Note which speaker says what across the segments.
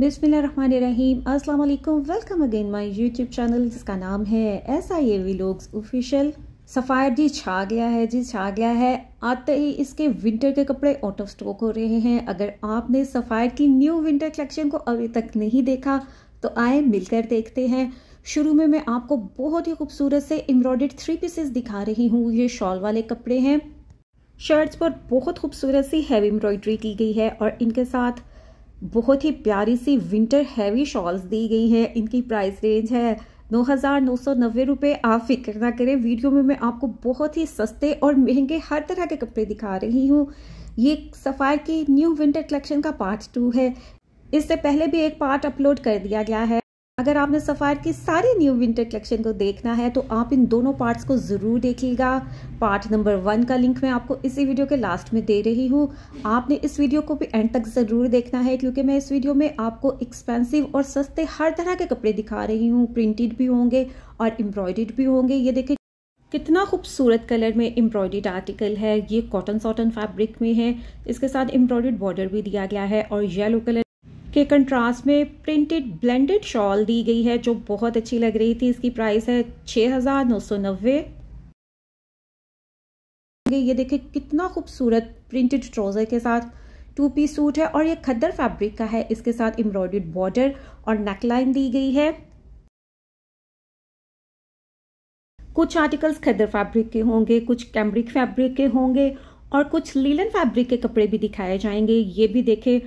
Speaker 1: बिसमीम अस्सलाम वालेकुम welcome again my YouTube channel जिसका नाम है S I A vlogs official Sapphire जी छा गया है जी छा गया है आते ही इसके विंटर के कपड़े आउट ऑफ स्टॉक हो रहे हैं अगर आपने सफ़ायर की न्यू विंटर कलेक्शन को अभी तक नहीं देखा तो आए मिलकर देखते हैं शुरू में मैं आपको बहुत ही खूबसूरत से एम्ब्रॉयड थ्री पीसेस दिखा रही हूँ ये शॉल वाले कपड़े हैं शर्ट्स पर बहुत खूबसूरत सी हैवी एम्ब्रॉयड्री की गई है और इनके साथ बहुत ही प्यारी सी विंटर हैवी शॉल्स दी गई हैं इनकी प्राइस रेंज है नौ हज़ार नौ सौ नब्बे रुपये आप फिक्र ना करें वीडियो में मैं आपको बहुत ही सस्ते और महंगे हर तरह के कपड़े दिखा रही हूँ ये सफ़ार की न्यू विंटर कलेक्शन का पार्ट टू है इससे पहले भी एक पार्ट अपलोड कर दिया गया है अगर आपने सफ़ायर के सारे न्यू विंटर कलेक्शन को देखना है तो आप इन दोनों पार्ट्स को ज़रूर देखिएगा पार्ट नंबर वन का लिंक मैं आपको इसी वीडियो के लास्ट में दे रही हूँ आपने इस वीडियो को भी एंड तक ज़रूर देखना है क्योंकि मैं इस वीडियो में आपको एक्सपेंसिव और सस्ते हर तरह के कपड़े दिखा रही हूँ प्रिंटेड भी होंगे और एम्ब्रॉयड भी होंगे ये देखें कितना खूबसूरत कलर में एम्ब्रॉयड आर्टिकल है ये कॉटन सॉटन फैब्रिक में है इसके साथ एम्ब्रॉयड बॉर्डर भी दिया गया है और येलो कलर के कंट्रास्ट में प्रिंटेड ब्लेंडेड शॉल दी गई है जो बहुत अच्छी लग रही थी इसकी प्राइस है छः हज़ार नौ सौ नब्बे ये देखिए कितना खूबसूरत प्रिंटेड ट्राउज़र के साथ टू पीस सूट है और ये खद्दर फैब्रिक का है इसके साथ एम्ब्रॉयड बॉर्डर और नेकलाइन दी गई है कुछ आर्टिकल्स खद्दर फैब्रिक के होंगे कुछ कैम्ब्रिक फैब्रिक के होंगे और कुछ लीलन फैब्रिक के कपड़े भी दिखाए जाएंगे ये भी देखें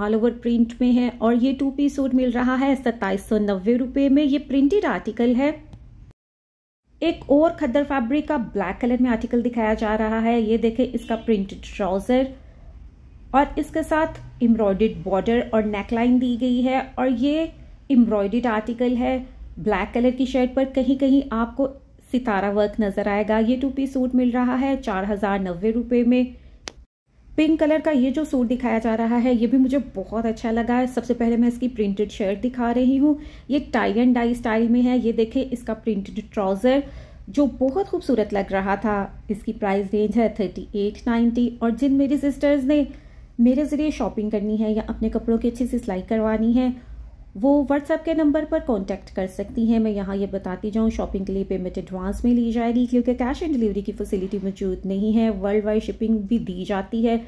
Speaker 1: ऑल ओवर प्रिंट में है और ये टू पीस सूट मिल रहा है सत्ताईस सौ नब्बे रुपये में ये प्रिंटेड आर्टिकल है एक और खद्दर फैब्रिक का ब्लैक कलर में आर्टिकल दिखाया जा रहा है ये देखें इसका प्रिंटेड ट्राउजर और इसके साथ एम्ब्रॉयडेड बॉर्डर और नेकलाइन दी गई है और ये एम्ब्रॉयड आर्टिकल है ब्लैक कलर की शर्ट पर कहीं कहीं आपको सितारा वर्क नजर आएगा ये टू पीस सूट मिल रहा है चार हजार नब्बे रुपये में पिंक कलर का ये जो सूट दिखाया जा रहा है ये भी मुझे बहुत अच्छा लगा है सबसे पहले मैं इसकी प्रिंटेड शर्ट दिखा रही हूँ ये टाई एंड डाई स्टाइल में है ये देखें इसका प्रिंटेड ट्राउज़र जो बहुत खूबसूरत लग रहा था इसकी प्राइस रेंज है थर्टी एट नाइन्टी और जिन मेरी सिस्टर्स ने मेरे ज़रिए शॉपिंग करनी है या अपने कपड़ों की अच्छी सी सिलाई करवानी है वो व्हाट्सएप के नंबर पर कांटेक्ट कर सकती हैं मैं यहाँ ये बताती जाऊँ शॉपिंग के लिए पेमेंट एडवांस में ली जाएगी क्योंकि कैश ऑन डिलीवरी की फैसिलिटी मौजूद नहीं है वर्ल्ड वाइड शिपिंग भी दी जाती है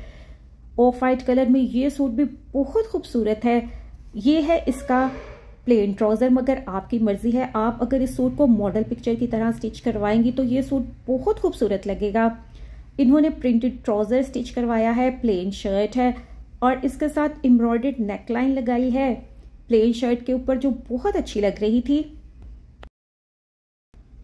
Speaker 1: ऑफ वाइट कलर में ये सूट भी बहुत खूबसूरत है ये है इसका प्लेन ट्राउज़र मगर आपकी मर्ज़ी है आप अगर इस सूट को मॉडल पिक्चर की तरह स्टिच करवाएंगी तो ये सूट बहुत खूबसूरत लगेगा इन्होंने प्रिंटेड ट्राउज़र स्टिच करवाया है प्लेन शर्ट है और इसके साथ एम्ब्रॉयडर्ड नेकलाइन लगाई है प्लेन शर्ट के ऊपर जो बहुत अच्छी लग रही थी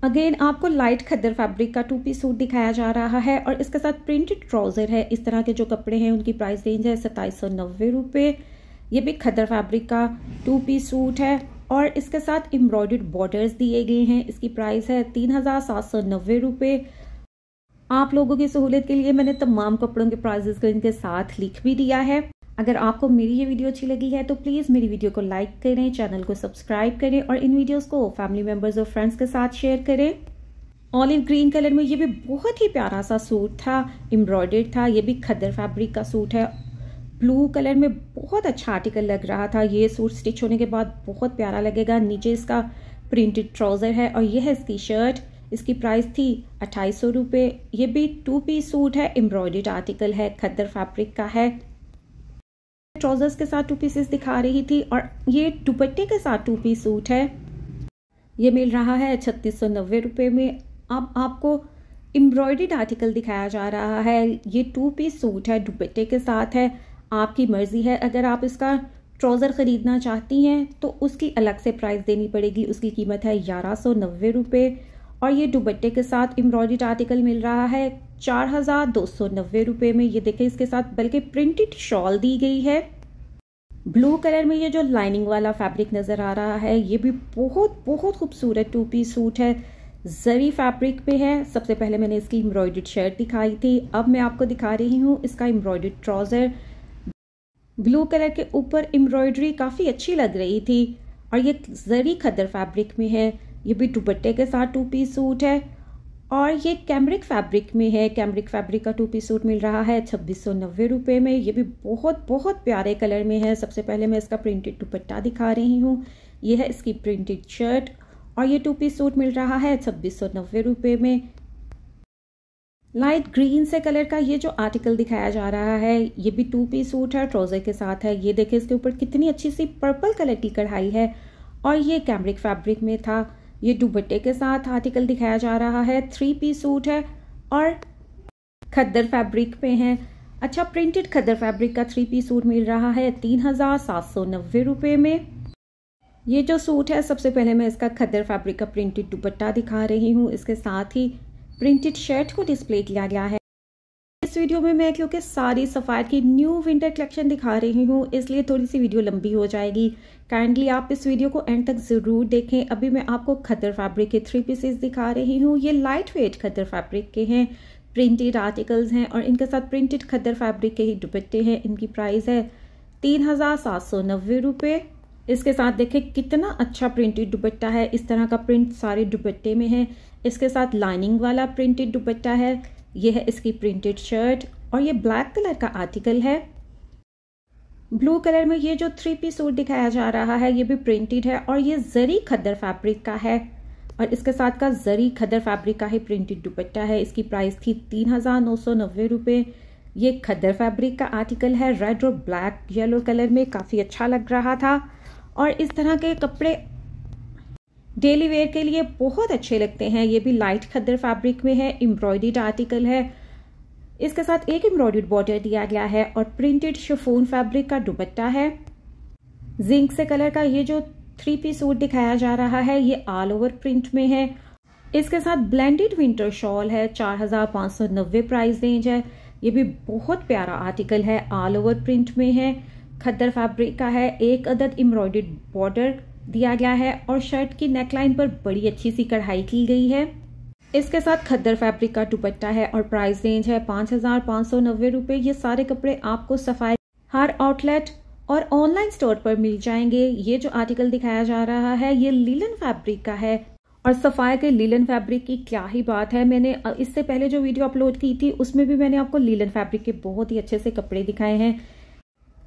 Speaker 1: अगेन आपको लाइट खद्दर फैब्रिक का टू पीस सूट दिखाया जा रहा है और इसके साथ प्रिंटेड ट्राउज़र है इस तरह के जो कपड़े हैं उनकी प्राइस रेंज है सत्ताईस सौ नब्बे रुपये ये भी खद्दर फैब्रिक का टू पीस सूट है और इसके साथ एम्ब्रॉयड बॉर्डर्स दिए गए हैं इसकी प्राइस है तीन हज़ार सात सौ नब्बे रुपये आप लोगों की सहूलियत के लिए मैंने तमाम कपड़ों के प्राइजेस को इनके साथ लिख भी दिया है अगर आपको मेरी ये वीडियो अच्छी लगी है तो प्लीज़ मेरी वीडियो को लाइक करें चैनल को सब्सक्राइब करें और इन वीडियोस को फैमिली मेम्बर्स और फ्रेंड्स के साथ शेयर करें ऑलिव ग्रीन कलर में ये भी बहुत ही प्यारा सा सूट था एम्ब्रॉयडर्ड था ये भी खद्दर फैब्रिक का सूट है ब्लू कलर में बहुत अच्छा आर्टिकल लग रहा था ये सूट स्टिच होने के बाद बहुत प्यारा लगेगा नीचे इसका प्रिंटेड ट्राउज़र है और यह है इसकी शर्ट इसकी प्राइस थी अट्ठाईस सौ रुपये ये भी टू पीस सूट है एम्ब्रॉयडर्ड आर्टिकल है खद्दर फैब्रिक का है ट्राउजर्स के साथ टू पीसेस दिखा रही थी और ये दुपट्टे के साथ टू पीस सूट है ये मिल रहा है छत्तीस सौ नब्बे रुपये में अब आपको एम्ब्रॉयडेड आर्टिकल दिखाया जा रहा है ये टू पीस सूट है दुपट्टे के साथ है आपकी मर्ज़ी है अगर आप इसका ट्राउज़र ख़रीदना चाहती हैं तो उसकी अलग से प्राइस देनी पड़ेगी उसकी कीमत है ग्यारह सौ नब्बे रुपये और ये दुपट्टे के साथ एम्ब्रॉयडेड आर्टिकल मिल रहा है चार हजार दो सौ नब्बे रुपये में ये देखें इसके साथ बल्कि प्रिंटेड शॉल दी गई है ब्लू कलर में ये जो लाइनिंग वाला फैब्रिक नज़र आ रहा है ये भी बहुत बहुत खूबसूरत टू पी सूट है जरी फैब्रिक पे है सबसे पहले मैंने इसकी एम्ब्रॉयडर्ड शर्ट दिखाई थी अब मैं आपको दिखा रही हूँ इसका एम्ब्रॉयडर्ड ट्राउज़र ब्लू कलर के ऊपर एम्ब्रॉयडरी काफ़ी अच्छी लग रही थी और ये जरी खदर फैब्रिक में है ये भी दुपट्टे के साथ टू पीस सूट है और ये कैमरिक फैब्रिक में है कैमरिक फैब्रिक का टू पीस सूट मिल रहा है छब्बीस सौ नब्बे रुपये में ये भी बहुत बहुत प्यारे कलर में है सबसे पहले मैं इसका प्रिंटेड दुपट्टा दिखा रही हूँ ये है इसकी प्रिंटेड शर्ट और ये टू पीस सूट मिल रहा है छब्बीस सौ नब्बे रुपये में लाइट ग्रीन से कलर का ये जो आर्टिकल दिखाया जा रहा है ये भी टू पीस सूट है ट्राउज़र के साथ है ये देखे इसके ऊपर कितनी अच्छी सी पर्पल कलर की कढ़ाई है और ये कैमरिक फैब्रिक में था ये दुबट्टे के साथ आर्टिकल दिखाया जा रहा है थ्री पी सूट है और खद्दर फैब्रिक पे है अच्छा प्रिंटेड खद्दर फैब्रिक का थ्री पी सूट मिल रहा है तीन हजार सात सौ नब्बे रुपए में ये जो सूट है सबसे पहले मैं इसका खद्दर फैब्रिक का प्रिंटेड दुपट्टा दिखा रही हूँ इसके साथ ही प्रिंटेड शर्ट को डिस्प्ले किया गया है वीडियो में मैं क्योंकि सारी सफ़ायर की न्यू विंटर कलेक्शन दिखा रही हूँ इसलिए थोड़ी सी वीडियो लंबी हो जाएगी काइंडली आप इस वीडियो को एंड तक ज़रूर देखें अभी मैं आपको खतर फैब्रिक के थ्री पीसेस दिखा रही हूँ ये लाइट वेट खतर फैब्रिक के हैं प्रिंटेड आर्टिकल्स हैं और इनके साथ प्रिंटेड खदर फैब्रिक के ही दुपट्टे हैं इनकी प्राइस है तीन हज़ार सात सौ नब्बे रुपये इसके साथ देखें कितना अच्छा प्रिंटेड दुपट्टा है इस तरह का प्रिंट सारे दुपट्टे में है इसके साथ लाइनिंग वाला प्रिंटेड दुपट्टा है ये है इसकी प्रिंटेड शर्ट और ये ब्लैक कलर का आर्टिकल है ब्लू कलर में ये जो थ्री पी सूट दिखाया जा रहा है ये भी प्रिंटेड है और ये जरी खद्दर फैब्रिक का है और इसके साथ का जरी खद्दर फैब्रिक का ही प्रिंटेड दुपट्टा है इसकी प्राइस थी तीन हज़ार नौ सौ नब्बे रुपये ये खद्दर फैब्रिक का आर्टिकल है रेड और ब्लैक येलो कलर में काफ़ी अच्छा लग रहा था और इस तरह के कपड़े डेली वेयर के लिए बहुत अच्छे लगते हैं ये भी लाइट खद्दर फैब्रिक में है एम्ब्रॉयड आर्टिकल है इसके साथ एक एम्ब्रॉयड बॉर्डर दिया गया है और प्रिंटेड शिफोन फैब्रिक का दुपट्टा है जिंक से कलर का ये जो थ्री पीस सूट दिखाया जा रहा है ये ऑल ओवर प्रिंट में है इसके साथ ब्लेंडेड विंटर शॉल है चार हजार सौ नब्बे प्राइस रेंज है ये भी बहुत प्यारा आर्टिकल है ऑल ओवर प्रिंट में है खद्दर फैब्रिक का है एक अदद एम्ब्रॉयड बॉर्डर दिया गया है और शर्ट की नेकलाइन पर बड़ी अच्छी सी कढ़ाई की गई है इसके साथ खद्दर फैब्रिक का दुपट्टा है और प्राइस रेंज है पांच हजार पाँच सौ नब्बे रूपए ये सारे कपड़े आपको सफाई हर आउटलेट और ऑनलाइन स्टोर पर मिल जाएंगे ये जो आर्टिकल दिखाया जा रहा है ये लीलन फैब्रिक का है और सफाई के लीलन फैब्रिक की क्या ही बात है मैंने इससे पहले जो वीडियो अपलोड की थी उसमें भी मैंने आपको लीलन फैब्रिक के बहुत ही अच्छे से कपड़े दिखाए हैं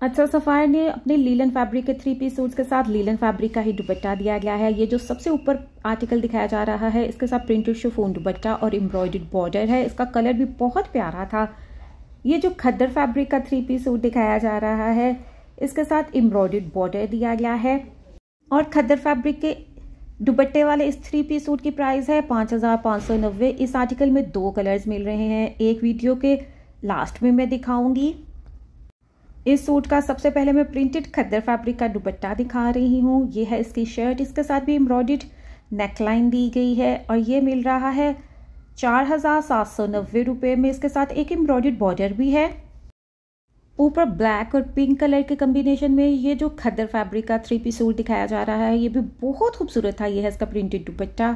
Speaker 1: अच्छा सफायर ने अपने लीलन फैब्रिक के थ्री पीस सूट्स के साथ लीलन फैब्रिक का ही दुपट्टा दिया गया है ये जो सबसे ऊपर आर्टिकल दिखाया जा रहा है इसके साथ प्रिंटेड शिफोन दुपट्टा और एम्ब्रॉयडर्ड बॉर्डर है इसका कलर भी बहुत प्यारा था ये जो खद्दर फैब्रिक का थ्री पीस सूट दिखाया जा रहा है इसके साथ एम्ब्रॉयडर्ड बॉर्डर दिया गया है और खद्दर फैब्रिक के दुपट्टे वाले इस थ्री पीस सूट की प्राइस है पाँच हज़ार पाँच सौ नब्बे इस आर्टिकल में दो कलर्स मिल रहे हैं एक वीडियो के लास्ट में मैं दिखाऊंगी इस सूट का सबसे पहले मैं प्रिंटेड खद्दर फैब्रिक का दुपट्टा दिखा रही हूँ ये है इसकी शर्ट इसके साथ भी एम्ब्रॉयड नेकलाइन दी गई है और ये मिल रहा है चार हज़ार सात सौ नब्बे रुपये में इसके साथ एक एम्ब्रॉयड बॉर्डर भी है ऊपर ब्लैक और पिंक कलर के कम्बिनेशन में ये जो खद्दर फैब्रिक का थ्री पीस सूट दिखाया जा रहा है ये भी बहुत खूबसूरत था ये है इसका प्रिंटेड दुपट्टा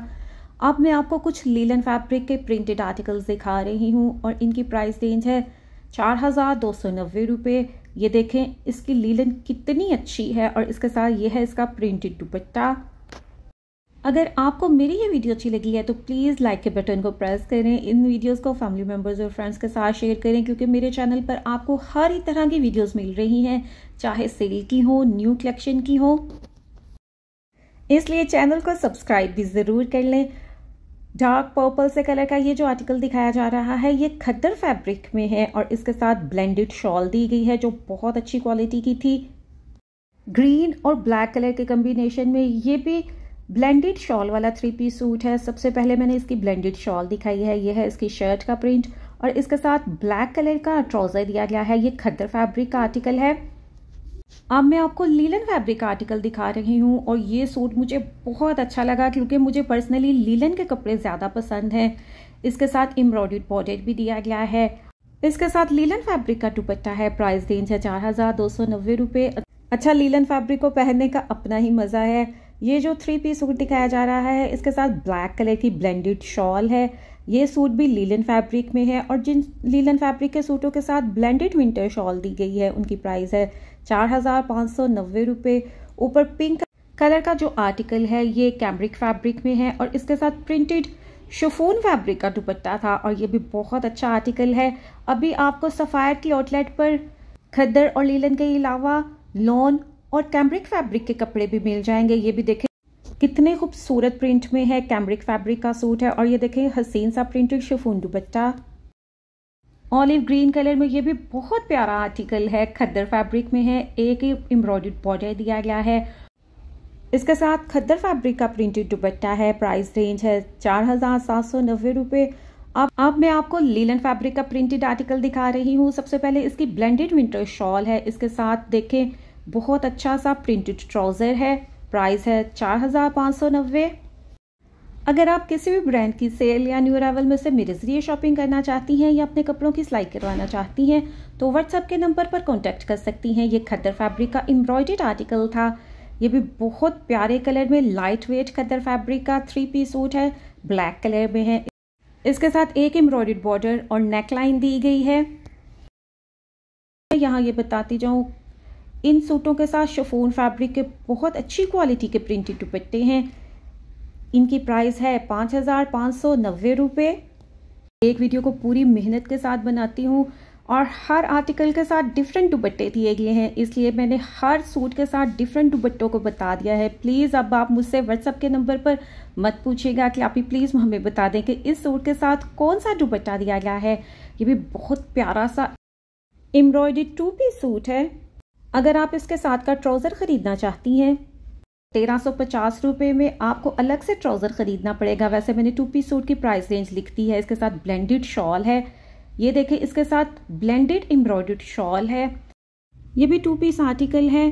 Speaker 1: अब मैं आपको कुछ लीलन फैब्रिक के प्रिंटेड आर्टिकल्स दिखा रही हूँ और इनकी प्राइस रेंज है चार हज़ार दो सौ नब्बे रुपये ये देखें इसकी लीलन कितनी अच्छी है और इसके साथ ये है इसका प्रिंटेड दुपट्टा अगर आपको मेरी ये वीडियो अच्छी लगी है तो प्लीज़ लाइक के बटन को प्रेस करें इन वीडियोस को फैमिली मेम्बर्स और फ्रेंड्स के साथ शेयर करें क्योंकि मेरे चैनल पर आपको हर ही तरह की वीडियोस मिल रही हैं चाहे सेल की हो न्यू कलेक्शन की हो इसलिए चैनल को सब्सक्राइब भी ज़रूर कर लें डार्क पर्पल से कलर का ये जो आर्टिकल दिखाया जा रहा है ये खद्दर फैब्रिक में है और इसके साथ ब्लेंडेड शॉल दी गई है जो बहुत अच्छी क्वालिटी की थी ग्रीन और ब्लैक कलर के कम्बिनेशन में ये भी ब्लेंडेड शॉल वाला थ्री पीस सूट है सबसे पहले मैंने इसकी ब्लेंडेड शॉल दिखाई है ये है इसकी शर्ट का प्रिंट और इसके साथ ब्लैक कलर का ट्राउज़र दिया गया है ये खद्दर फैब्रिक का आर्टिकल है अब मैं आपको लीलन फैब्रिक का आर्टिकल दिखा रही हूँ और ये सूट मुझे बहुत अच्छा लगा क्योंकि मुझे पर्सनली लीलन के कपड़े ज़्यादा पसंद हैं इसके साथ एम्ब्रॉयड बॉर्डर भी दिया गया है इसके साथ लीलन फैब्रिक का दुपट्टा है प्राइस रेंज है चार हज़ार दो सौ नब्बे रुपये अच्छा लीलन फैब्रिक को पहनने का अपना ही मज़ा है ये जो थ्री पीस सूट दिखाया जा रहा है इसके साथ ब्लैक कलर की ब्लेंडेड शॉल है ये सूट भी लीलन फैब्रिक में है और जिन लीलन फैब्रिक के सूटों के साथ ब्लेंडेड विंटर शॉल दी गई है उनकी प्राइस है चार हज़ार पाँच सौ नब्बे ऊपर पिंक कलर का जो आर्टिकल है ये कैम्ब्रिक फैब्रिक में है और इसके साथ प्रिंटेड शोफोन फैब्रिक का दुपट्टा था और ये भी बहुत अच्छा आर्टिकल है अभी आपको सफ़ायर की आउटलेट पर खद्दर और लीलन के अलावा लॉन और कैम्ब्रिक फैब्रिक के कपड़े भी मिल जाएंगे ये भी देखें कितने खूबसूरत प्रिंट में है कैम्ब्रिक फैब्रिक का सूट है और ये देखें हसीन सा printed chiffon dupatta olive green colour में ये भी बहुत प्यारा आर्टिकल है खद्दर फैब्रिक में है एक एम्ब्रॉयड बॉर्डर दिया गया है इसके साथ खद्दर फैब्रिक का प्रिंटेड दुपट्टा है प्राइस रेंज है चार हजार सात सौ नब्बे रुपये अब अब मैं आपको लीलन फैब्रिक का प्रिंटेड आर्टिकल दिखा रही हूँ सबसे पहले इसकी ब्लेंडेड विंटर शॉल है इसके साथ देखें बहुत अच्छा सा प्रिंटेड ट्राउज़र है प्राइस है चार हजार पाँच सौ नब्बे अगर आप किसी भी ब्रांड की सेल या न्यू अरावल में से मेरे जरिए शॉपिंग करना चाहती हैं या अपने कपड़ों की सिलाई करवाना चाहती हैं तो व्हाट्सअप के नंबर पर कॉन्टैक्ट कर सकती हैं ये खद्दर फैब्रिक का एम्ब्रॉयडेड आर्टिकल था ये भी बहुत प्यारे कलर में लाइट वेट खद्दर फैब्रिक का थ्री पीस सूट है ब्लैक कलर में है इसके साथ एक एम्ब्रॉयड बॉर्डर और नेकलाइन दी गई है यहाँ ये बताती जाऊँ इन सूटों के साथ शफोन फैब्रिक के बहुत अच्छी क्वालिटी के प्रिंटेड दुपट्टे हैं इनकी प्राइस है पाँच हज़ार पाँच सौ नब्बे रुपये एक वीडियो को पूरी मेहनत के साथ बनाती हूँ और हर आर्टिकल के साथ डिफरेंट दुपट्टे दिए गए हैं इसलिए मैंने हर सूट के साथ डिफरेंट दुपट्टों को बता दिया है प्लीज़ अब आप मुझसे व्हाट्सअप के नंबर पर मत पूछिएगा कि आप ही प्लीज़ हमें बता दें कि इस सूट के साथ कौन सा दुपट्टा दिया गया है ये भी बहुत प्यारा सा एम्ब्रॉयडरी टू पीस सूट है अगर आप इसके साथ का ट्राउज़र ख़रीदना चाहती हैं तेरह सौ पचास में आपको अलग से ट्राउज़र ख़रीदना पड़ेगा वैसे मैंने टू पीस सूट की प्राइस रेंज लिख दी है इसके साथ ब्लेंडेड शॉल है ये देखें इसके साथ ब्लेंडेड एम्ब्रॉयडर्ड शॉल है ये भी टू पीस आर्टिकल है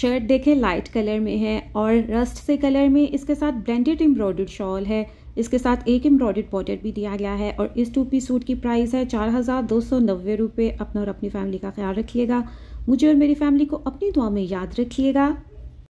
Speaker 1: शर्ट देखें लाइट कलर में है और रस्ट से कलर में इसके साथ ब्लेंडेड एम्ब्रॉयडर्ड शॉल है इसके साथ एक एम्ब्रॉयडर्ड बॉर्डर भी दिया गया है और इस टू पीस सूट की प्राइस है चार हज़ार दो सौ नब्बे रुपये अपना और अपनी फैमिली का ख्याल रखिएगा मुझे और मेरी फैमिली को अपनी दुआ में याद रखिएगा